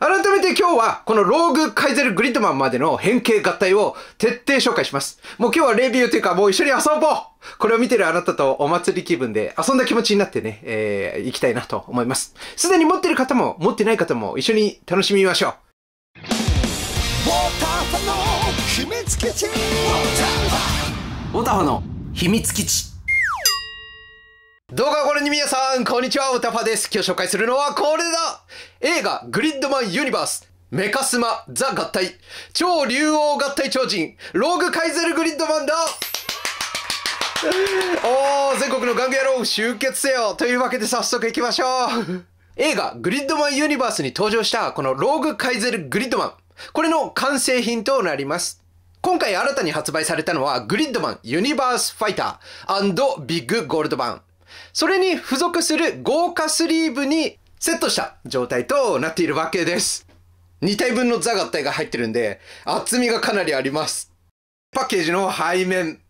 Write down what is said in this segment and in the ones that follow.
改めて今日はこのローグ・カイゼル・グリッドマンまでの変形合体を徹底紹介します。もう今日はレビューというかもう一緒に遊ぼうこれを見てるあなたとお祭り気分で遊んだ気持ちになってね、えー、行きたいなと思います。すでに持ってる方も持ってない方も一緒に楽しみましょう。ウォーターファの秘密基地ウォーターファの秘密基地動画をご覧の皆さん、こんにちは、うたぱです。今日紹介するのはこれだ映画、グリッドマンユニバース、メカスマ、ザ合体、超竜王合体超人、ローグカイゼルグリッドマンだ おー、全国の玩具野郎、集結せよというわけで早速行きましょう映画、グリッドマンユニバースに登場した、このローグカイゼルグリッドマン。これの完成品となります。今回新たに発売されたのは、グリッドマンユニバースファイタービッグゴールド版。それに付属する豪華スリーブにセットした状態となっているわけです。2体分のザ合体が入ってるんで、厚みがかなりあります。パッケージの背面、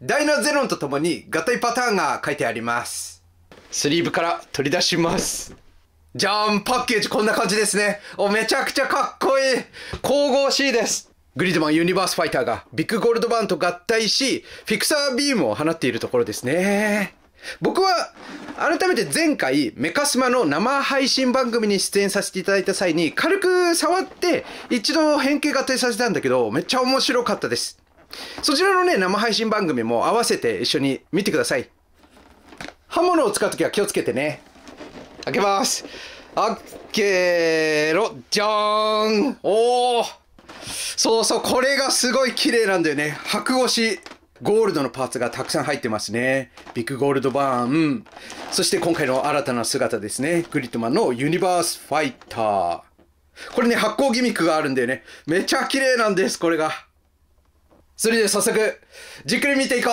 ダイナゼロンと共に合体パターンが書いてあります。スリーブから取り出します。じゃーん、パッケージこんな感じですね。お、めちゃくちゃかっこいい。神々しいです。グリッドマンユニバースファイターがビッグゴールドバーンと合体し、フィクサービームを放っているところですね。僕は改めて前回メカスマの生配信番組に出演させていただいた際に軽く触って一度変形合体させたんだけどめっちゃ面白かったですそちらのね生配信番組も合わせて一緒に見てください刃物を使う時は気をつけてね開けます開けろじゃーんおおそうそうこれがすごい綺麗なんだよね白押しゴールドのパーツがたくさん入ってますね。ビッグゴールドバーン。そして今回の新たな姿ですね。グリッドマンのユニバースファイター。これね、発光ギミックがあるんでね。めちゃ綺麗なんです、これが。それでは早速、じっくり見ていこう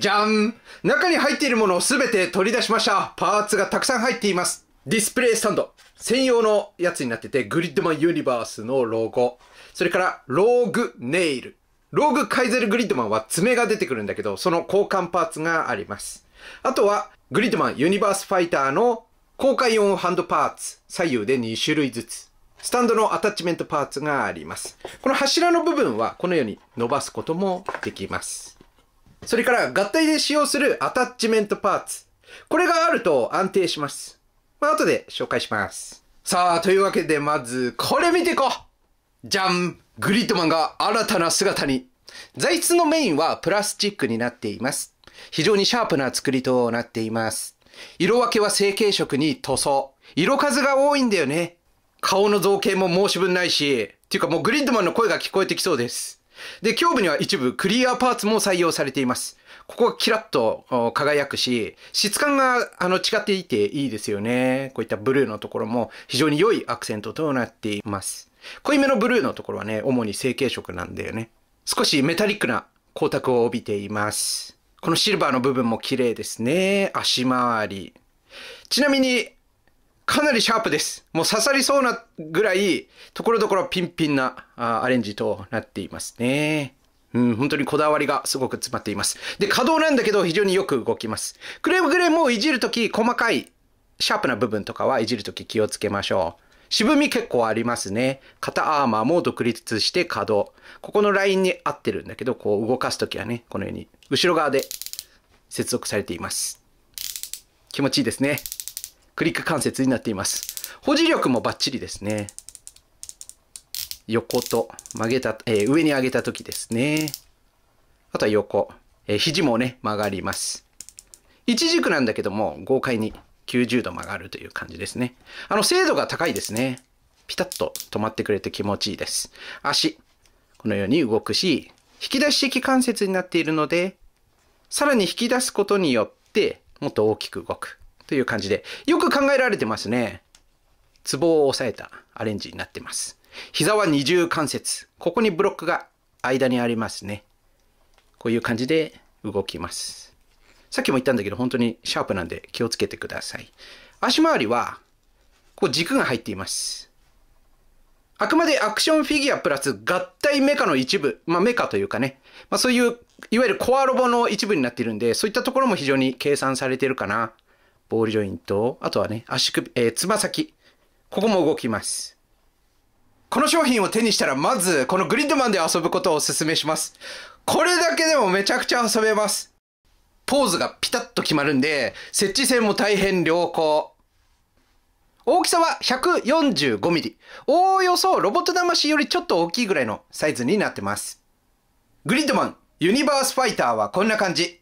じゃん中に入っているものを全て取り出しました。パーツがたくさん入っています。ディスプレイスタンド。専用のやつになってて、グリッドマンユニバースのロゴ。それから、ローグネイル。ローグ・カイゼル・グリッドマンは爪が出てくるんだけど、その交換パーツがあります。あとは、グリッドマンユニバースファイターの効果用ハンドパーツ、左右で2種類ずつ。スタンドのアタッチメントパーツがあります。この柱の部分はこのように伸ばすこともできます。それから合体で使用するアタッチメントパーツ。これがあると安定します。まあ、後で紹介します。さあ、というわけでまず、これ見ていこうじゃんグリッドマンが新たな姿に材質のメインはプラスチックになっています非常にシャープな作りとなっています色分けは成型色に塗装色数が多いんだよね顔の造形も申し分ないしっていうかもうグリッドマンの声が聞こえてきそうですで胸部には一部クリアパーツも採用されていますここがキラッと輝くし、質感があの違っていていいですよね。こういったブルーのところも非常に良いアクセントとなっています。濃いめのブルーのところはね、主に成型色なんだよね。少しメタリックな光沢を帯びています。このシルバーの部分も綺麗ですね。足回り。ちなみに、かなりシャープです。もう刺さりそうなぐらい、ところどころピンピンなアレンジとなっていますね。うん、本当にこだわりがすごく詰まっています。で、可動なんだけど非常によく動きます。クレームグレーもいじるとき、細かい、シャープな部分とかはいじるとき気をつけましょう。渋み結構ありますね。肩アーマーも独立して稼働。ここのラインに合ってるんだけど、こう動かすときはね、このように後ろ側で接続されています。気持ちいいですね。クリック関節になっています。保持力もバッチリですね。横と曲げた、えー、上に上げたときですね。あとは横。えー、肘もね、曲がります。一軸なんだけども、豪快に90度曲がるという感じですね。あの、精度が高いですね。ピタッと止まってくれて気持ちいいです。足、このように動くし、引き出し式関節になっているので、さらに引き出すことによって、もっと大きく動くという感じで、よく考えられてますね。ツボを押さえたアレンジになってます。膝は二重関節。ここにブロックが間にありますね。こういう感じで動きます。さっきも言ったんだけど、本当にシャープなんで気をつけてください。足回りは、こう軸が入っています。あくまでアクションフィギュアプラス合体メカの一部、まあメカというかね、まあそういう、いわゆるコアロボの一部になっているんで、そういったところも非常に計算されているかな。ボールジョイント、あとはね、足首、えー、つま先。ここも動きます。この商品を手にしたら、まず、このグリッドマンで遊ぶことをお勧めします。これだけでもめちゃくちゃ遊べます。ポーズがピタッと決まるんで、設置線も大変良好。大きさは1 4 5ミリ。おおよそロボット魂よりちょっと大きいぐらいのサイズになってます。グリッドマン、ユニバースファイターはこんな感じ。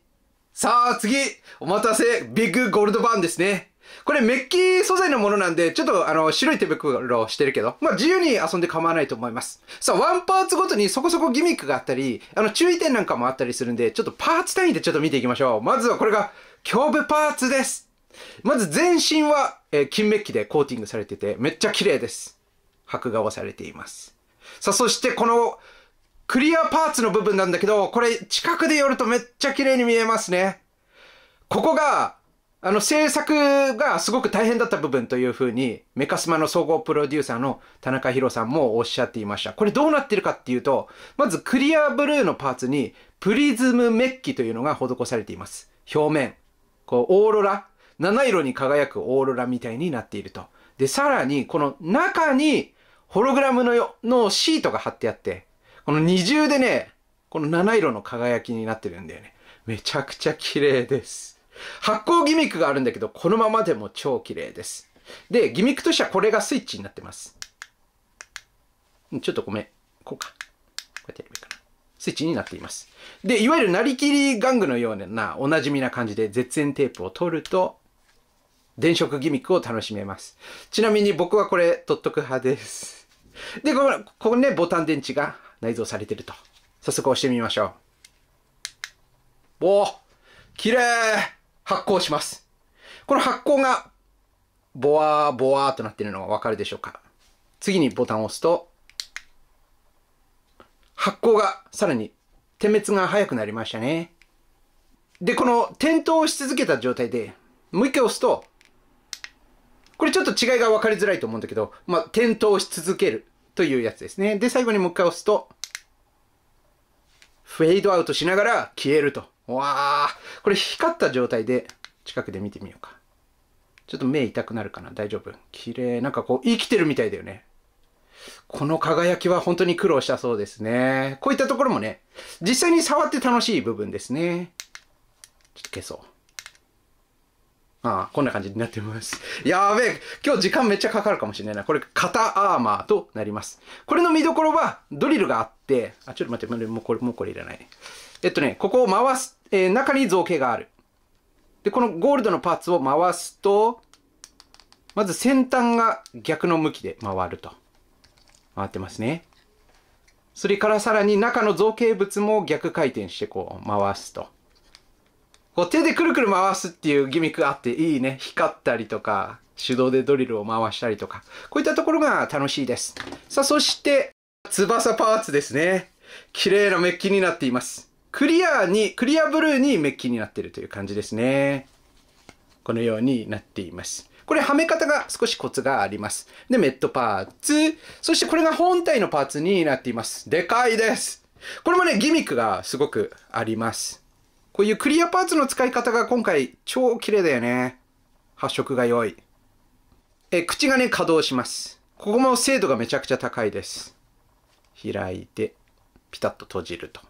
さあ次、お待たせ、ビッグゴールドバーンですね。これメッキ素材のものなんで、ちょっとあの、白い手袋をしてるけど、まあ、自由に遊んで構わないと思います。さあ、ワンパーツごとにそこそこギミックがあったり、あの、注意点なんかもあったりするんで、ちょっとパーツ単位でちょっと見ていきましょう。まずはこれが、胸部パーツです。まず全身は、えー、金メッキでコーティングされてて、めっちゃ綺麗です。白がされています。さあ、そしてこの、クリアパーツの部分なんだけど、これ近くで寄るとめっちゃ綺麗に見えますね。ここが、あの制作がすごく大変だった部分というふうにメカスマの総合プロデューサーの田中宏さんもおっしゃっていましたこれどうなってるかっていうとまずクリアブルーのパーツにプリズムメッキというのが施されています表面こうオーロラ七色に輝くオーロラみたいになっているとでさらにこの中にホログラムののシートが貼ってあってこの二重でねこの七色の輝きになってるんだよねめちゃくちゃ綺麗です発光ギミックがあるんだけど、このままでも超綺麗です。で、ギミックとしてはこれがスイッチになってます。ちょっとごめん。こうか。こうやってやるかな。スイッチになっています。で、いわゆるなりきり玩具のような、おなじみな感じで絶縁テープを取ると、電飾ギミックを楽しめます。ちなみに僕はこれ、取っとく派です。で、ここ、ここね、ボタン電池が内蔵されてると。早速押してみましょう。おお綺麗発酵します。この発酵が、ボワーボワーとなっているのがわかるでしょうか。次にボタンを押すと、発酵がさらに点滅が早くなりましたね。で、この点灯し続けた状態で、もう一回押すと、これちょっと違いが分かりづらいと思うんだけど、まあ、点灯し続けるというやつですね。で、最後にもう一回押すと、フェードアウトしながら消えると。わあこれ光った状態で近くで見てみようか。ちょっと目痛くなるかな大丈夫綺麗。なんかこう、生きてるみたいだよね。この輝きは本当に苦労したそうですね。こういったところもね、実際に触って楽しい部分ですね。ちょっと消そう。ああ、こんな感じになってます。やべえ、今日時間めっちゃかかるかもしれないな。これ、肩アーマーとなります。これの見どころは、ドリルがあって、あ、ちょっと待って、もうこれ、もうこれいらないね。えっとね、ここを回す、えー、中に造形がある。で、このゴールドのパーツを回すと、まず先端が逆の向きで回ると。回ってますね。それからさらに中の造形物も逆回転してこう回すと。こう手でくるくる回すっていうギミックがあっていいね。光ったりとか、手動でドリルを回したりとか、こういったところが楽しいです。さあ、そして、翼パーツですね。綺麗なメッキになっています。クリアに、クリアブルーにメッキになっているという感じですね。このようになっています。これはめ方が少しコツがあります。で、メットパーツ。そしてこれが本体のパーツになっています。でかいです。これもね、ギミックがすごくあります。こういうクリアパーツの使い方が今回超綺麗だよね。発色が良い。え、口がね、稼働します。ここも精度がめちゃくちゃ高いです。開いて、ピタッと閉じると。こ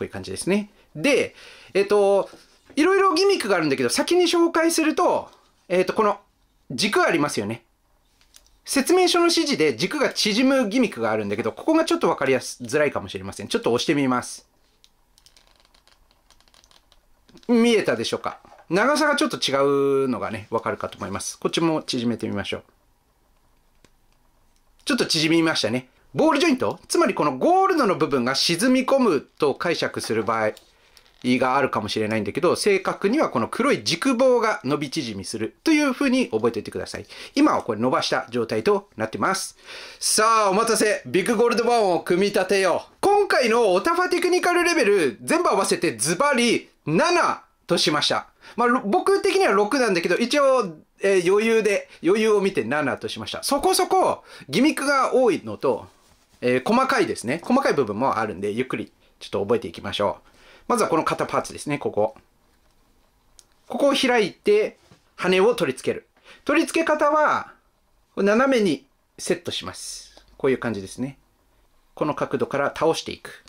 ういう感じですね。で、えっと、いろいろギミックがあるんだけど、先に紹介すると、えっと、この軸ありますよね。説明書の指示で軸が縮むギミックがあるんだけど、ここがちょっとわかりやすづらいかもしれません。ちょっと押してみます。見えたでしょうか長さがちょっと違うのがね、わかるかと思います。こっちも縮めてみましょう。ちょっと縮みましたね。ボールジョイントつまりこのゴールドの部分が沈み込むと解釈する場合があるかもしれないんだけど、正確にはこの黒い軸棒が伸び縮みするという風に覚えておいてください。今はこれ伸ばした状態となってます。さあ、お待たせ。ビッグゴールドバーンを組み立てよう。今回のオタファテクニカルレベル全部合わせてズバリ7としました。まあ、僕的には6なんだけど、一応、えー、余裕で、余裕を見て7としました。そこそこ、ギミックが多いのと、えー、細かいですね。細かい部分もあるんで、ゆっくりちょっと覚えていきましょう。まずはこの肩パーツですね、ここ。ここを開いて、羽を取り付ける。取り付け方は、斜めにセットします。こういう感じですね。この角度から倒していく。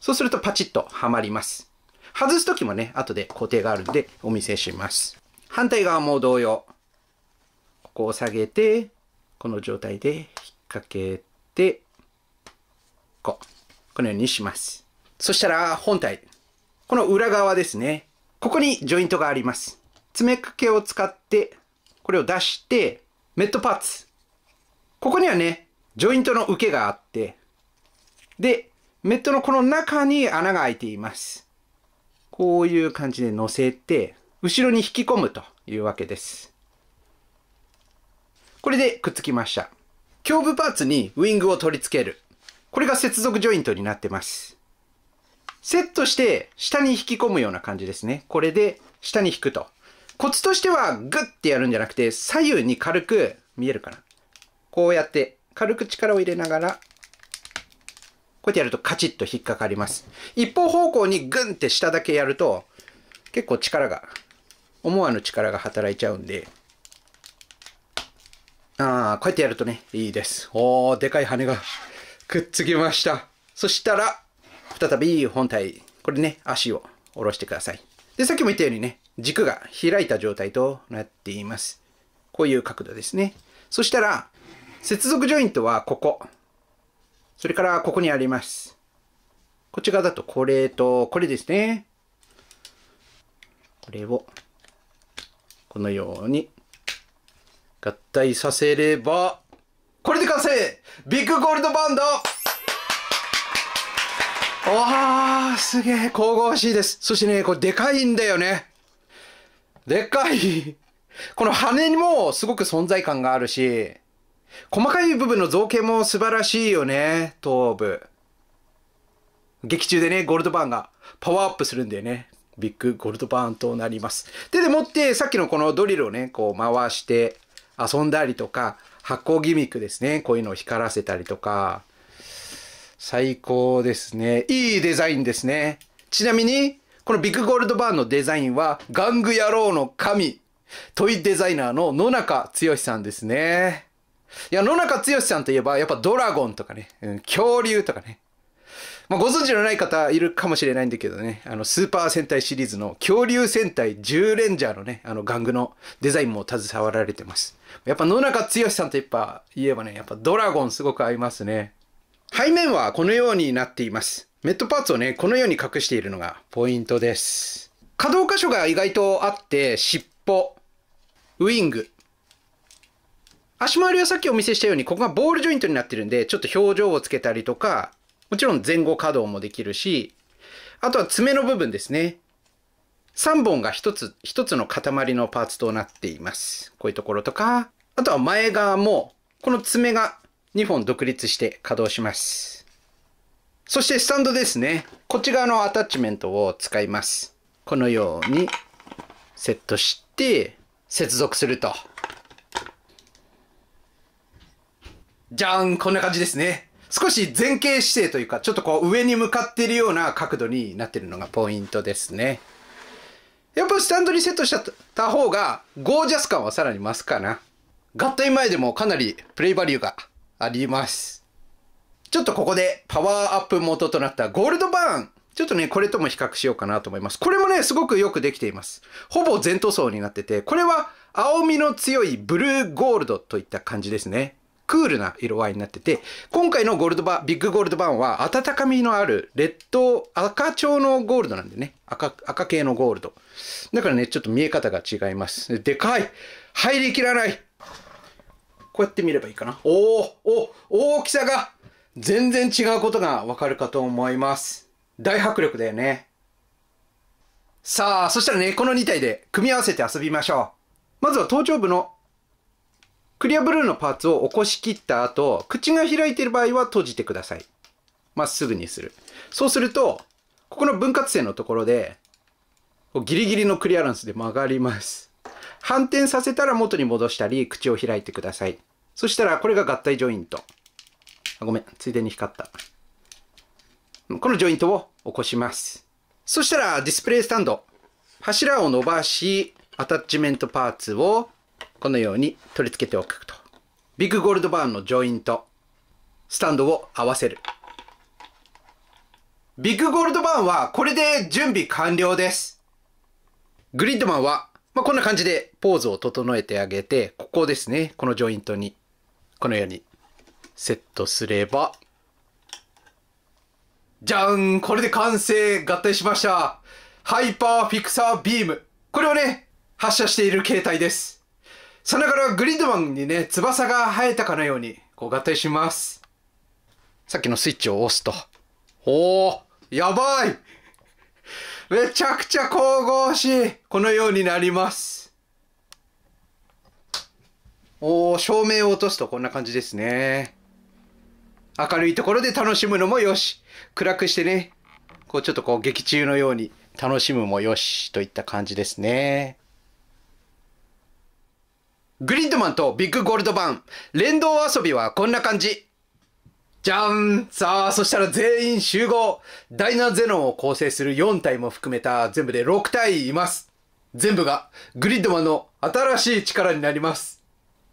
そうするとパチッとはまります。外すときもね、後で固定があるんでお見せします。反対側も同様。ここを下げて、この状態で引っ掛けて、こう。このようにします。そしたら本体。この裏側ですね。ここにジョイントがあります。爪掛けを使って、これを出して、メットパーツ。ここにはね、ジョイントの受けがあって、で、メットのこの中に穴が開いています。こういう感じで乗せて、後ろに引き込むというわけです。これでくっつきました。胸部パーツにウィングを取り付ける。これが接続ジョイントになってます。セットして下に引き込むような感じですね。これで下に引くと。コツとしてはグッてやるんじゃなくて左右に軽く見えるかな。こうやって軽く力を入れながらこうやってやるとカチッと引っかかります。一方方向にグンって下だけやると、結構力が、思わぬ力が働いちゃうんで、ああ、こうやってやるとね、いいです。おー、でかい羽がくっつきました。そしたら、再び本体、これね、足を下ろしてください。で、さっきも言ったようにね、軸が開いた状態となっています。こういう角度ですね。そしたら、接続ジョイントはここ。それからここにあります。こっち側だとこれとこれですね。これをこのように合体させれば、これで完成ビッグゴールドバンドわー、すげえ、神々しいです。そしてね、これでかいんだよね。でかい。この羽にもすごく存在感があるし、細かい部分の造形も素晴らしいよね、頭部。劇中でね、ゴールドバーンがパワーアップするんだよね。ビッグゴールドバーンとなります。手で持って、さっきのこのドリルをね、こう回して遊んだりとか、発光ギミックですね。こういうのを光らせたりとか。最高ですね。いいデザインですね。ちなみに、このビッグゴールドバーンのデザインは、玩具野郎の神、トイデザイナーの野中剛さんですね。いや、野中剛さんといえば、やっぱドラゴンとかね、うん、恐竜とかね。まあ、ご存知のない方いるかもしれないんだけどね、あの、スーパー戦隊シリーズの恐竜戦隊10レンジャーのね、あの、玩具のデザインも携わられてます。やっぱ野中剛さんといえば、言えばね、やっぱドラゴンすごく合いますね。背面はこのようになっています。メットパーツをね、このように隠しているのがポイントです。可動箇所が意外とあって、尻尾、ウイング、足回りはさっきお見せしたように、ここがボールジョイントになってるんで、ちょっと表情をつけたりとか、もちろん前後稼働もできるし、あとは爪の部分ですね。3本が1つ、1つの塊のパーツとなっています。こういうところとか、あとは前側も、この爪が2本独立して稼働します。そしてスタンドですね。こっち側のアタッチメントを使います。このようにセットして接続すると。じゃんこんな感じですね。少し前傾姿勢というか、ちょっとこう上に向かっているような角度になってるのがポイントですね。やっぱスタンドにセットした方がゴージャス感はさらに増すかな。合体前でもかなりプレイバリューがあります。ちょっとここでパワーアップ元となったゴールドバーン。ちょっとね、これとも比較しようかなと思います。これもね、すごくよくできています。ほぼ全塗装になってて、これは青みの強いブルーゴールドといった感じですね。クールな色合いになってて、今回のゴールドバー、ビッグゴールドバーンは温かみのある、レッド、赤調のゴールドなんでね。赤、赤系のゴールド。だからね、ちょっと見え方が違います。でかい入りきらないこうやって見ればいいかな。おおお大きさが全然違うことがわかるかと思います。大迫力だよね。さあ、そしたらね、この2体で組み合わせて遊びましょう。まずは頭頂部のクリアブルーのパーツを起こしきった後、口が開いている場合は閉じてください。まっすぐにする。そうすると、ここの分割線のところで、ギリギリのクリアランスで曲がります。反転させたら元に戻したり、口を開いてください。そしたら、これが合体ジョイント。あごめん、ついでに光った。このジョイントを起こします。そしたら、ディスプレイスタンド。柱を伸ばし、アタッチメントパーツをこのように取り付けておくと。ビッグゴールドバーンのジョイント、スタンドを合わせる。ビッグゴールドバーンはこれで準備完了です。グリッドマンは、まあ、こんな感じでポーズを整えてあげて、ここですね、このジョイントに、このようにセットすれば、じゃんこれで完成合体しましたハイパーフィクサービームこれをね、発射している携帯です。さながらグリッドマンにね、翼が生えたかのように、こう合体します。さっきのスイッチを押すと。おおやばいめちゃくちゃ神々しいこのようになります。おお照明を落とすとこんな感じですね。明るいところで楽しむのもよし。暗くしてね、こうちょっとこう劇中のように楽しむもよしといった感じですね。グリッドマンとビッグゴールドバン、連動遊びはこんな感じ。じゃんさあ、そしたら全員集合ダイナゼノンを構成する4体も含めた全部で6体います全部がグリッドマンの新しい力になります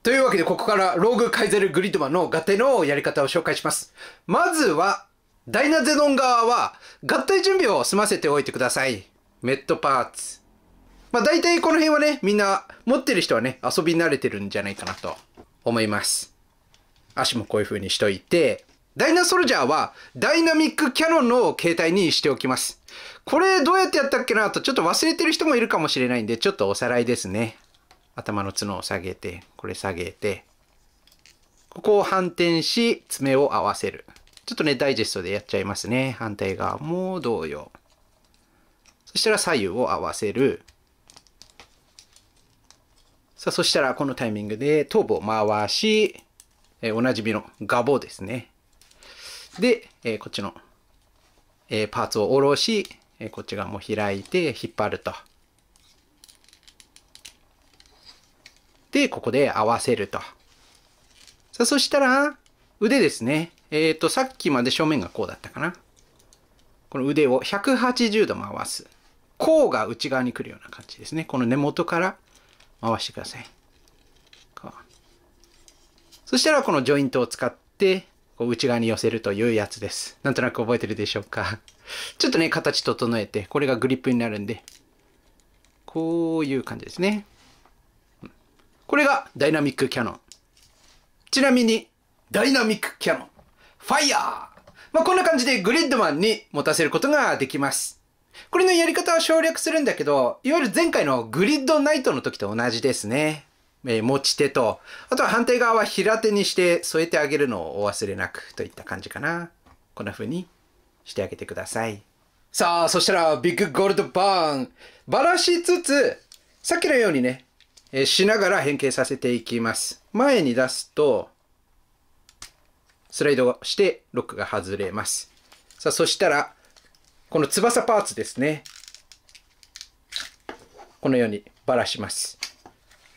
というわけでここからローグカイゼルグリッドマンの合体のやり方を紹介します。まずは、ダイナゼノン側は合体準備を済ませておいてください。メットパーツ、まあ大体この辺はね、みんな持ってる人はね、遊び慣れてるんじゃないかなと思います。足もこういう風にしといて、ダイナソルジャーはダイナミックキャノンの携帯にしておきます。これどうやってやったっけなとちょっと忘れてる人もいるかもしれないんで、ちょっとおさらいですね。頭の角を下げて、これ下げて、ここを反転し、爪を合わせる。ちょっとね、ダイジェストでやっちゃいますね。反対側も同様。そしたら左右を合わせる。さあ、そしたらこのタイミングで頭部を回し、えー、おなじみのガボですね。で、えー、こっちの、えー、パーツを下ろし、えー、こっち側も開いて引っ張ると。で、ここで合わせると。さあ、そしたら、腕ですね。えっ、ー、と、さっきまで正面がこうだったかな。この腕を180度回す。甲が内側に来るような感じですね。この根元から回してください。そしたらこのジョイントを使って、こう内側に寄せるというやつです。なんとなく覚えてるでしょうか。ちょっとね、形整えて、これがグリップになるんで、こういう感じですね。これがダイナミックキャノン。ちなみに、ダイナミックキャノン。ファイヤーまあ、こんな感じでグリッドマンに持たせることができます。これのやり方は省略するんだけど、いわゆる前回のグリッドナイトの時と同じですね。えー、持ち手と、あとは反対側は平手にして添えてあげるのをお忘れなくといった感じかな。こんな風にしてあげてください。さあ、そしたらビッグゴールドバーン、ばらしつつ、さっきのようにね、えー、しながら変形させていきます。前に出すと、スライドしてロックが外れます。さあ、そしたら、この翼パーツですね。このようにばらします。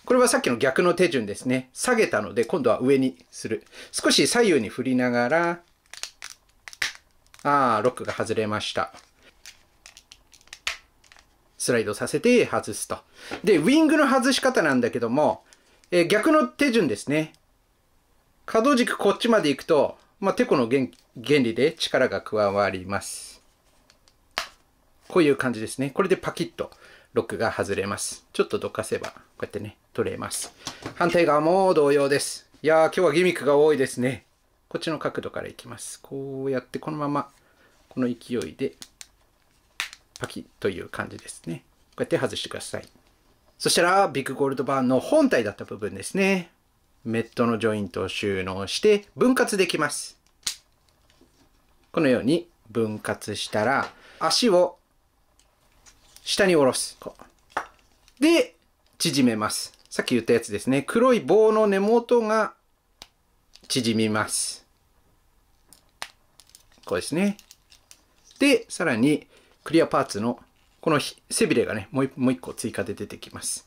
これはさっきの逆の手順ですね。下げたので、今度は上にする。少し左右に振りながら、ああ、ロックが外れました。スライドさせて外すと。で、ウィングの外し方なんだけども、えー、逆の手順ですね。可動軸こっちまで行くと、まあ、テコの原理で力が加わります。こういう感じですね。これでパキッとロックが外れます。ちょっとどかせば、こうやってね、取れます。反対側も同様です。いやー、今日はギミックが多いですね。こっちの角度からいきます。こうやってこのまま、この勢いで、パキッという感じですね。こうやって外してください。そしたら、ビッグゴールドバーンの本体だった部分ですね。メットのジョイントを収納して分割できます。このように分割したら、足を下に下ろす。で、縮めます。さっき言ったやつですね。黒い棒の根元が縮みます。こうですね。で、さらにクリアパーツのこの背びれがね、もう一個追加で出てきます。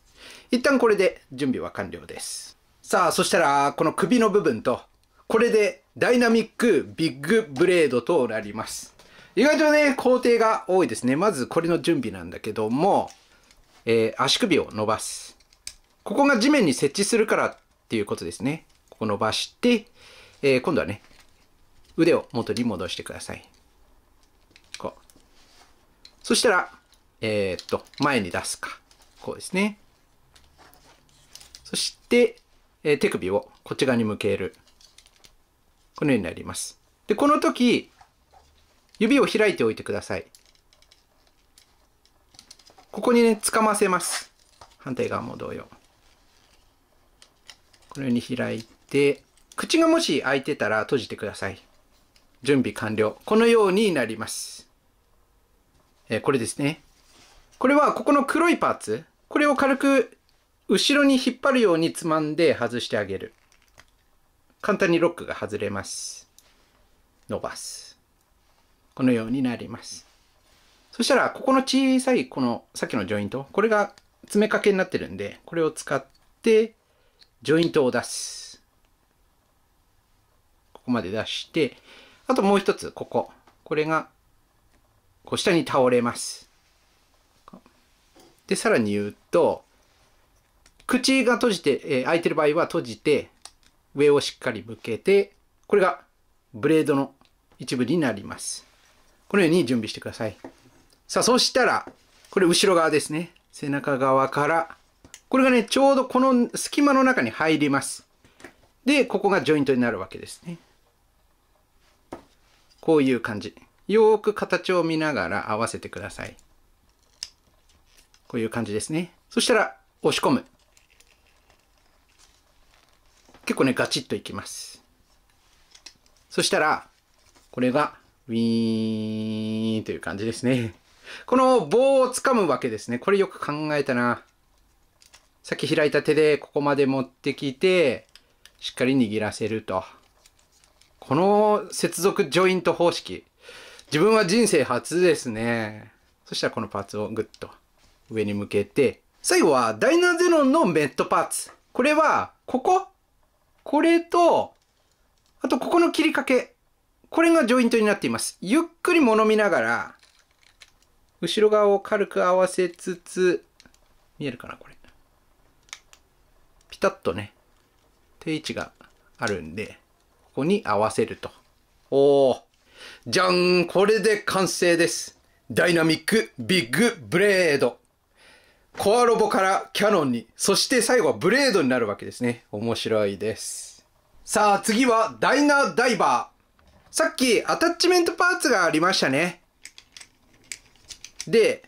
一旦これで準備は完了です。さあ、そしたらこの首の部分と、これでダイナミックビッグブレードとなります。意外とね、工程が多いですね。まずこれの準備なんだけども、えー、足首を伸ばす。ここが地面に設置するからっていうことですね。ここ伸ばして、えー、今度はね、腕を元に戻してください。こう。そしたら、えー、っと、前に出すか。こうですね。そして、えー、手首をこっち側に向ける。このようになります。で、この時、指を開いておいてください。ここにね、つかませます。反対側も同様。このように開いて、口がもし開いてたら閉じてください。準備完了。このようになります。えこれですね。これは、ここの黒いパーツ。これを軽く後ろに引っ張るようにつまんで外してあげる。簡単にロックが外れます。伸ばす。このようになります。そしたら、ここの小さい、この、さっきのジョイント、これが詰めかけになってるんで、これを使って、ジョイントを出す。ここまで出して、あともう一つ、ここ。これが、こう下に倒れます。で、さらに言うと、口が閉じて、えー、開いてる場合は閉じて、上をしっかり向けて、これがブレードの一部になります。このように準備してください。さあ、そしたら、これ後ろ側ですね。背中側から、これがね、ちょうどこの隙間の中に入ります。で、ここがジョイントになるわけですね。こういう感じ。よーく形を見ながら合わせてください。こういう感じですね。そしたら、押し込む。結構ね、ガチッといきます。そしたら、これがウィーンという感じですね。この棒を掴むわけですね。これよく考えたな。さっき開いた手でここまで持ってきて、しっかり握らせると。この接続ジョイント方式。自分は人生初ですね。そしたらこのパーツをグッと上に向けて。最後はダイナゼロンのメットパーツ。これは、こここれと、あとここの切りかけ。これがジョイントになっています。ゆっくり物見ながら、後ろ側を軽く合わせつつ、見えるかなこれ。ピタッとね、定位置があるんで、ここに合わせると。おー。じゃんこれで完成です。ダイナミックビッグブレード。コアロボからキャノンに、そして最後はブレードになるわけですね。面白いです。さあ次はダイナダイバー。さっきアタッチメントパーツがありましたね。で、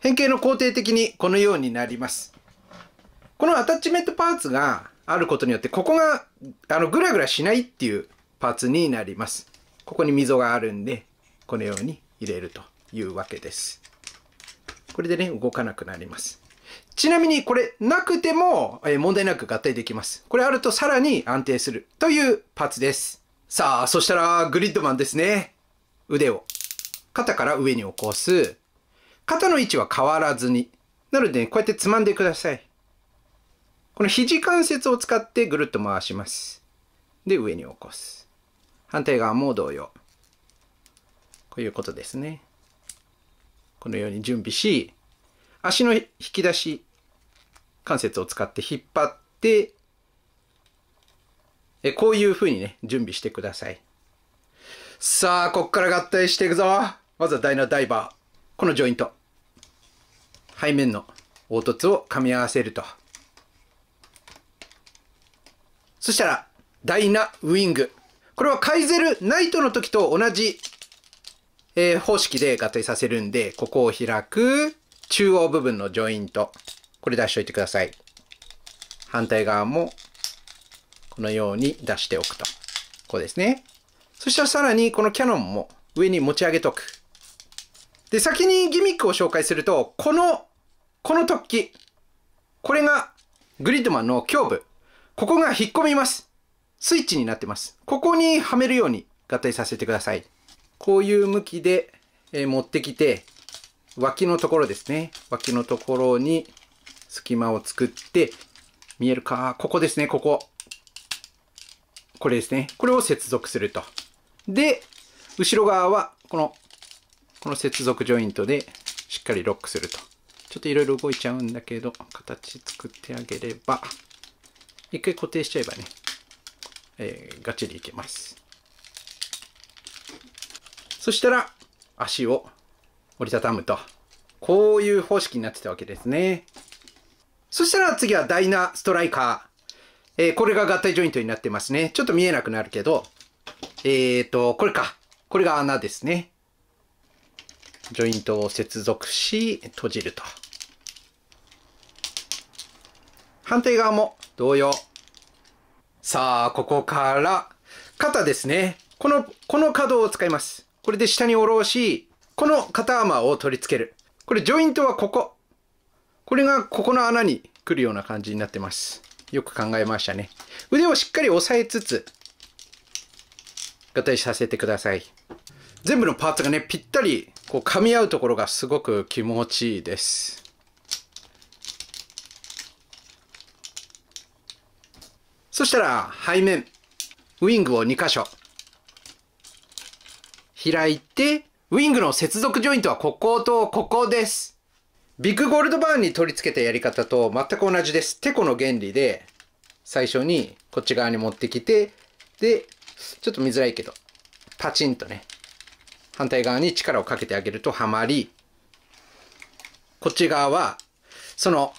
変形の肯定的にこのようになります。このアタッチメントパーツがあることによって、ここがあのグラグラしないっていうパーツになります。ここに溝があるんで、このように入れるというわけです。これでね、動かなくなります。ちなみにこれなくても問題なく合体できます。これあるとさらに安定するというパーツです。さあ、そしたら、グリッドマンですね。腕を、肩から上に起こす。肩の位置は変わらずに。なので、ね、こうやってつまんでください。この肘関節を使ってぐるっと回します。で、上に起こす。反対側も同様。こういうことですね。このように準備し、足の引き出し関節を使って引っ張って、えこういう風にね、準備してください。さあ、こっから合体していくぞ。まずはダイナダイバー。このジョイント。背面の凹凸を噛み合わせると。そしたら、ダイナウィング。これはカイゼルナイトの時と同じ、えー、方式で合体させるんで、ここを開く、中央部分のジョイント。これ出しといてください。反対側もこのように出しておくと。こうですね。そしたらさらにこのキャノンも上に持ち上げとく。で、先にギミックを紹介すると、この、この突起。これがグリッドマンの胸部。ここが引っ込みます。スイッチになってます。ここにはめるように合体させてください。こういう向きで、え持ってきて、脇のところですね。脇のところに隙間を作って、見えるかここですね、ここ。これですね。これを接続すると。で、後ろ側は、この、この接続ジョイントでしっかりロックすると。ちょっといろいろ動いちゃうんだけど、形作ってあげれば、一回固定しちゃえばね、えー、ガチでいけます。そしたら、足を折りたたむと。こういう方式になってたわけですね。そしたら次はダイナストライカー。えー、これが合体ジョイントになってますね。ちょっと見えなくなるけど、えっ、ー、と、これか。これが穴ですね。ジョイントを接続し、閉じると。反対側も同様。さあ、ここから、肩ですね。この、この角を使います。これで下に下ろし、この肩アーマーを取り付ける。これ、ジョイントはここ。これがここの穴に来るような感じになってます。よく考えましたね。腕をしっかり押さえつつ、合体させてください。全部のパーツがね、ぴったり、こう噛み合うところがすごく気持ちいいです。そしたら、背面、ウィングを2箇所。開いて、ウィングの接続ジョイントはこことここです。ビッグゴールドバーンに取り付けたやり方と全く同じです。テコの原理で、最初にこっち側に持ってきて、で、ちょっと見づらいけど、パチンとね、反対側に力をかけてあげるとはまり、こっち側は、その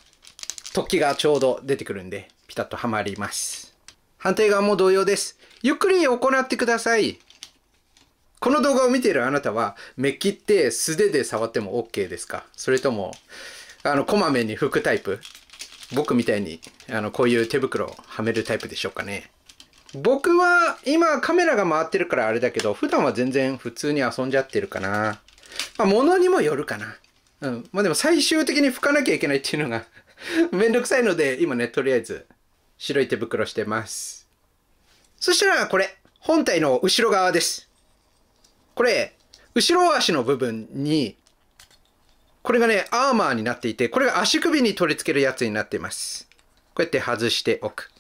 突起がちょうど出てくるんで、ピタッとはまります。反対側も同様です。ゆっくり行ってください。この動画を見ているあなたは、メッキって素手で触っても OK ですかそれとも、あの、こまめに拭くタイプ僕みたいに、あの、こういう手袋をはめるタイプでしょうかね僕は、今カメラが回ってるからあれだけど、普段は全然普通に遊んじゃってるかな。まあ、物にもよるかな。うん。まあ、でも最終的に拭かなきゃいけないっていうのが めんどくさいので、今ね、とりあえず、白い手袋してます。そしたら、これ、本体の後ろ側です。これ、後ろ足の部分に、これがね、アーマーになっていて、これが足首に取り付けるやつになっています。こうやって外しておく。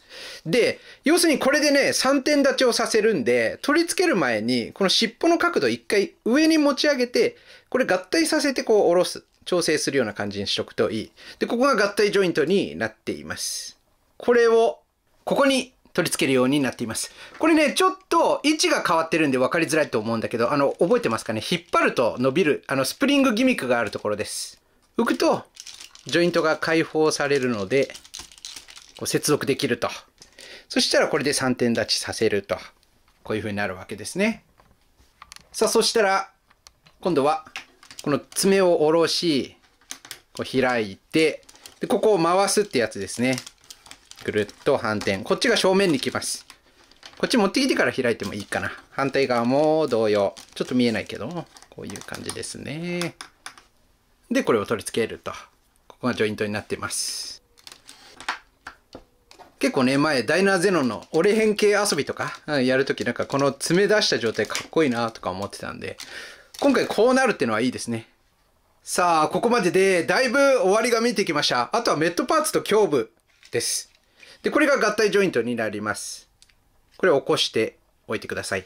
で、要するにこれでね、3点立ちをさせるんで、取り付ける前に、この尻尾の角度1回上に持ち上げて、これ合体させてこう下ろす。調整するような感じにしとくといい。で、ここが合体ジョイントになっています。これを、ここに取り付けるようになっています。これね、ちょっと位置が変わってるんで分かりづらいと思うんだけど、あの、覚えてますかね引っ張ると伸びる、あの、スプリングギミックがあるところです。浮くと、ジョイントが解放されるので、こう接続できると。そしたらこれで3点立ちさせると。こういう風になるわけですね。さあ、そしたら、今度は、この爪を下ろし、こう開いて、で、ここを回すってやつですね。ぐるっと反転。こっちが正面に来ます。こっち持ってきてから開いてもいいかな。反対側も同様。ちょっと見えないけども、こういう感じですね。で、これを取り付けると。ここがジョイントになってます。結構ね、前、ダイナーゼノの折れ変形遊びとか、やるときなんかこの爪出した状態かっこいいなとか思ってたんで、今回こうなるってのはいいですね。さあ、ここまでで、だいぶ終わりが見えてきました。あとはメットパーツと胸部です。で、これが合体ジョイントになります。これを起こしておいてください。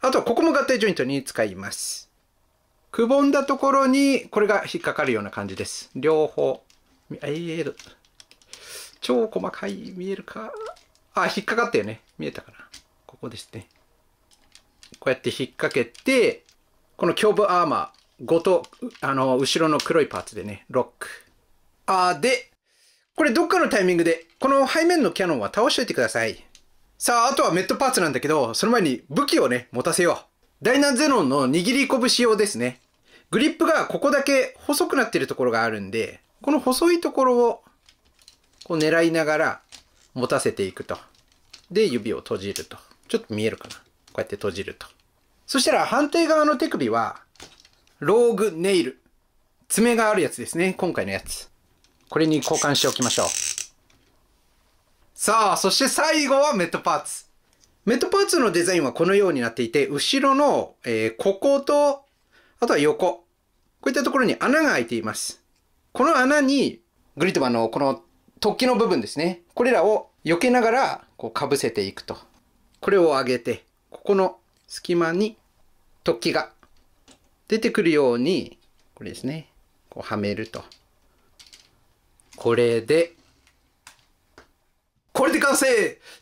あとここも合体ジョイントに使います。くぼんだところにこれが引っかかるような感じです。両方。ええと。超細かい。見えるか。あ、引っかかったよね。見えたかな。ここですね。こうやって引っ掛けて、この胸部アーマーごと、あの、後ろの黒いパーツでね、ロック。あで、これどっかのタイミングで、この背面のキャノンは倒しといてください。さあ、あとはメットパーツなんだけど、その前に武器をね、持たせよう。ダイナゼノンの握り拳用ですね。グリップがここだけ細くなってるところがあるんで、この細いところをこう狙いながら持たせていくと。で、指を閉じると。ちょっと見えるかな。こうやって閉じると。そしたら反対側の手首は、ローグネイル。爪があるやつですね。今回のやつ。これに交換しておきましょうさあそして最後はメットパーツメットパーツのデザインはこのようになっていて後ろの、えー、こことあとは横こういったところに穴が開いていますこの穴にグリッドバンのこの突起の部分ですねこれらを避けながらこうかぶせていくとこれを上げてここの隙間に突起が出てくるようにこれですねこうはめると。これで、これで完成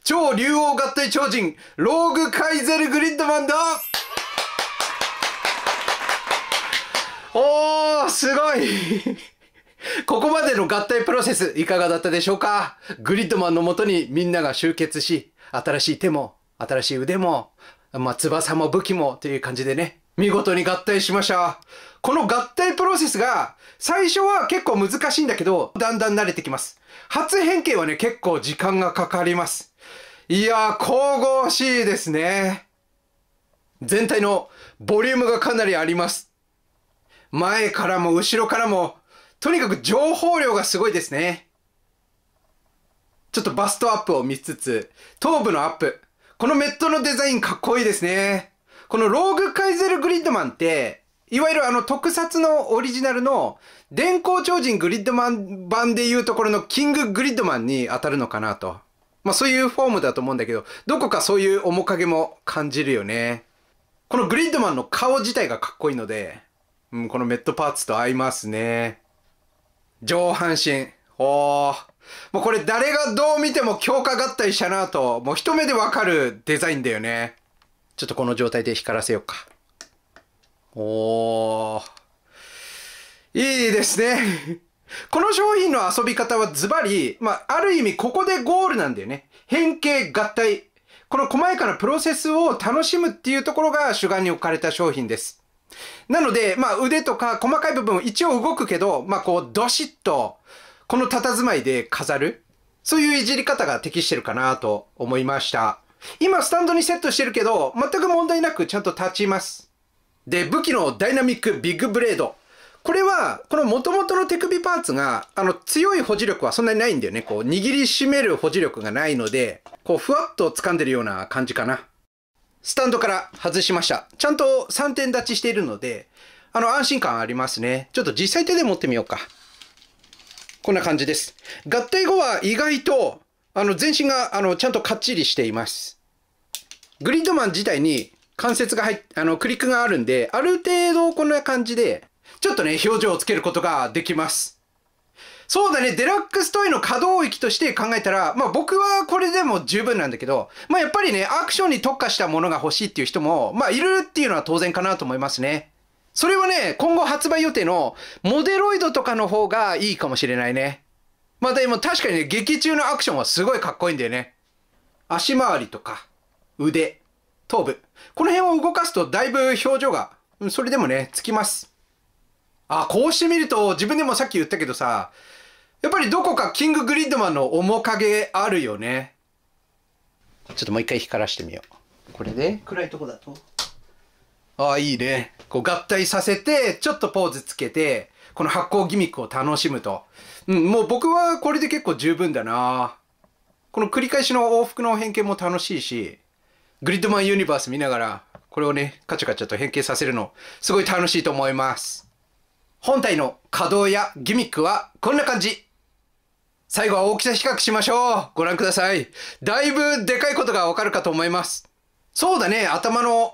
超竜王合体超人、ローグカイゼルグリッドマンだおー、すごいここまでの合体プロセスいかがだったでしょうかグリッドマンのもとにみんなが集結し、新しい手も、新しい腕も、まあ、翼も武器もという感じでね、見事に合体しました。この合体プロセスが最初は結構難しいんだけど、だんだん慣れてきます。初変形はね、結構時間がかかります。いやー、神々しいですね。全体のボリュームがかなりあります。前からも後ろからも、とにかく情報量がすごいですね。ちょっとバストアップを見つつ、頭部のアップ。このメットのデザインかっこいいですね。このローグ・カイゼル・グリッドマンって、いわゆるあの特撮のオリジナルの電光超人グリッドマン版でいうところのキンググリッドマンに当たるのかなと。まあそういうフォームだと思うんだけど、どこかそういう面影も感じるよね。このグリッドマンの顔自体がかっこいいので、うん、このメットパーツと合いますね。上半身。おー。もうこれ誰がどう見ても強化合体したなと、もう一目でわかるデザインだよね。ちょっとこの状態で光らせようか。おー。いいですね。この商品の遊び方はズバリ、まあ、ある意味ここでゴールなんだよね。変形合体。この細やかなプロセスを楽しむっていうところが主眼に置かれた商品です。なので、まあ、腕とか細かい部分一応動くけど、まあ、こうどしっとこの佇まいで飾る。そういういじり方が適してるかなと思いました。今スタンドにセットしてるけど、全く問題なくちゃんと立ちます。で、武器のダイナミックビッグブレード。これは、この元々の手首パーツが、あの、強い保持力はそんなにないんだよね。こう、握りしめる保持力がないので、こう、ふわっと掴んでるような感じかな。スタンドから外しました。ちゃんと3点立ちしているので、あの、安心感ありますね。ちょっと実際手で持ってみようか。こんな感じです。合体後は意外と、あの、全身が、あの、ちゃんとかっちりしています。グリッドマン自体に関節が入っ、あの、クリックがあるんで、ある程度こんな感じで、ちょっとね、表情をつけることができます。そうだね、デラックストイの可動域として考えたら、まあ僕はこれでも十分なんだけど、まあやっぱりね、アクションに特化したものが欲しいっていう人も、まあいるっていうのは当然かなと思いますね。それはね、今後発売予定のモデロイドとかの方がいいかもしれないね。また今確かにね、劇中のアクションはすごいかっこいいんだよね。足回りとか。腕、頭部。この辺を動かすとだいぶ表情が、それでもね、つきます。あ、こうしてみると、自分でもさっき言ったけどさ、やっぱりどこかキンググリッドマンの面影あるよね。ちょっともう一回光らしてみよう。これで暗いとこだと。あいいね。こう合体させて、ちょっとポーズつけて、この発光ギミックを楽しむと。うん、もう僕はこれで結構十分だな。この繰り返しの往復の変形も楽しいし、グリッドマンユニバース見ながら、これをね、カチャカチャと変形させるの、すごい楽しいと思います。本体の稼働やギミックはこんな感じ最後は大きさ比較しましょうご覧ください。だいぶでかいことがわかるかと思います。そうだね、頭の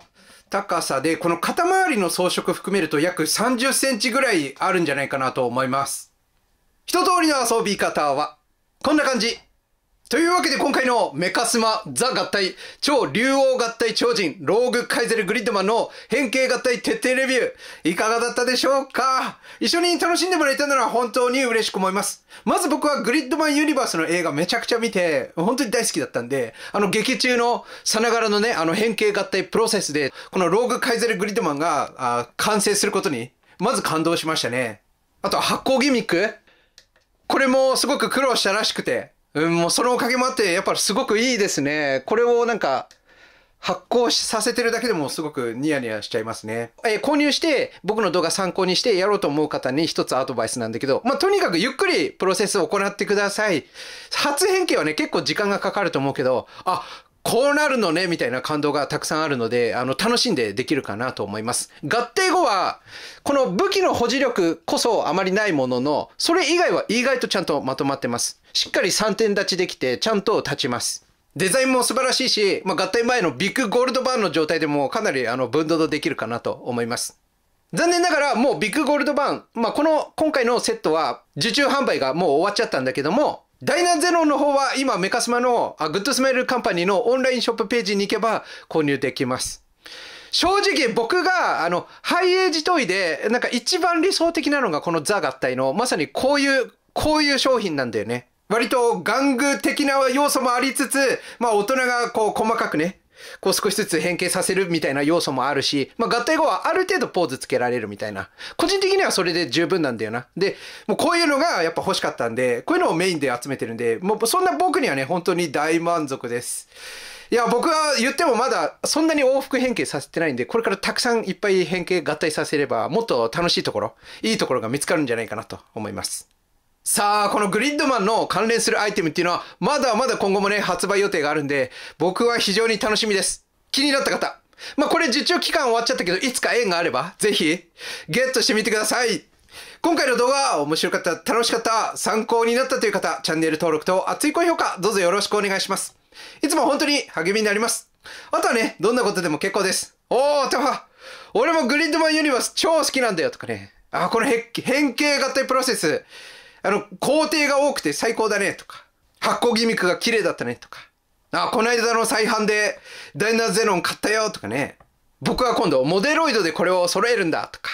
高さで、この肩周りの装飾含めると約30センチぐらいあるんじゃないかなと思います。一通りの遊び方は、こんな感じ。というわけで今回のメカスマ、ザ合体、超竜王合体超人、ローグカイゼルグリッドマンの変形合体徹底レビュー、いかがだったでしょうか一緒に楽しんでもらえたなら本当に嬉しく思います。まず僕はグリッドマンユニバースの映画めちゃくちゃ見て、本当に大好きだったんで、あの劇中のさながらのね、あの変形合体プロセスで、このローグカイゼルグリッドマンがあ完成することに、まず感動しましたね。あと発光ギミックこれもすごく苦労したらしくて、うん、もうそのおかげもあって、やっぱすごくいいですね。これをなんか、発行させてるだけでもすごくニヤニヤしちゃいますね。えー、購入して僕の動画参考にしてやろうと思う方に一つアドバイスなんだけど、まあ、とにかくゆっくりプロセスを行ってください。発変形はね、結構時間がかかると思うけど、あ、こうなるのねみたいな感動がたくさんあるので、あの、楽しんでできるかなと思います。合体後は、この武器の保持力こそあまりないものの、それ以外は意外とちゃんとまとまってます。しっかり3点立ちできて、ちゃんと立ちます。デザインも素晴らしいし、まあ、合体前のビッグゴールドバーンの状態でもかなりあの分度できるかなと思います。残念ながらもうビッグゴールドバーン、まあ、この今回のセットは受注販売がもう終わっちゃったんだけども、ダイナゼロの方は今メカスマのあグッドスマイルカンパニーのオンラインショップページに行けば購入できます。正直僕があのハイエージトイでなんか一番理想的なのがこのザ合体のまさにこういうこういう商品なんだよね。割と玩具的な要素もありつつ、まあ大人がこう細かくね、こう少しずつ変形させるみたいな要素もあるし、まあ、合体後はある程度ポーズつけられるみたいな。個人的にはそれで十分なんだよな。で、もうこういうのがやっぱ欲しかったんで、こういうのをメインで集めてるんで、もうそんな僕にはね、本当に大満足です。いや、僕は言ってもまだそんなに往復変形させてないんで、これからたくさんいっぱい変形合体させれば、もっと楽しいところ、いいところが見つかるんじゃないかなと思います。さあ、このグリッドマンの関連するアイテムっていうのは、まだまだ今後もね、発売予定があるんで、僕は非常に楽しみです。気になった方。まあ、これ受注期間終わっちゃったけど、いつか縁があれば、ぜひ、ゲットしてみてください。今回の動画、面白かった、楽しかった、参考になったという方、チャンネル登録と熱い高評価、どうぞよろしくお願いします。いつも本当に励みになります。あとはね、どんなことでも結構です。おー、たま俺もグリッドマンユニバース超好きなんだよとかね。あ、この変形合体プロセス。あの、工程が多くて最高だねとか、発酵ギミックが綺麗だったねとか、あ、この間の再販でダイナゼロン買ったよとかね、僕は今度モデロイドでこれを揃えるんだとか、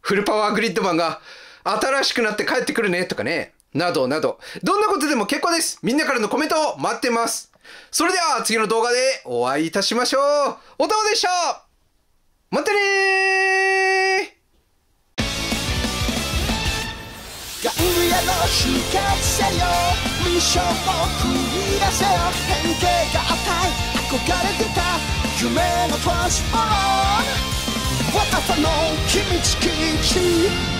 フルパワーグリッドマンが新しくなって帰ってくるねとかね、などなど、どんなことでも結構です。みんなからのコメントを待ってます。それでは次の動画でお会いいたしましょう。おたまでしたまたねー外部への出血せよミッションを繰り出せよ変形があい憧れてた夢のトランスフォーム私の秘密基地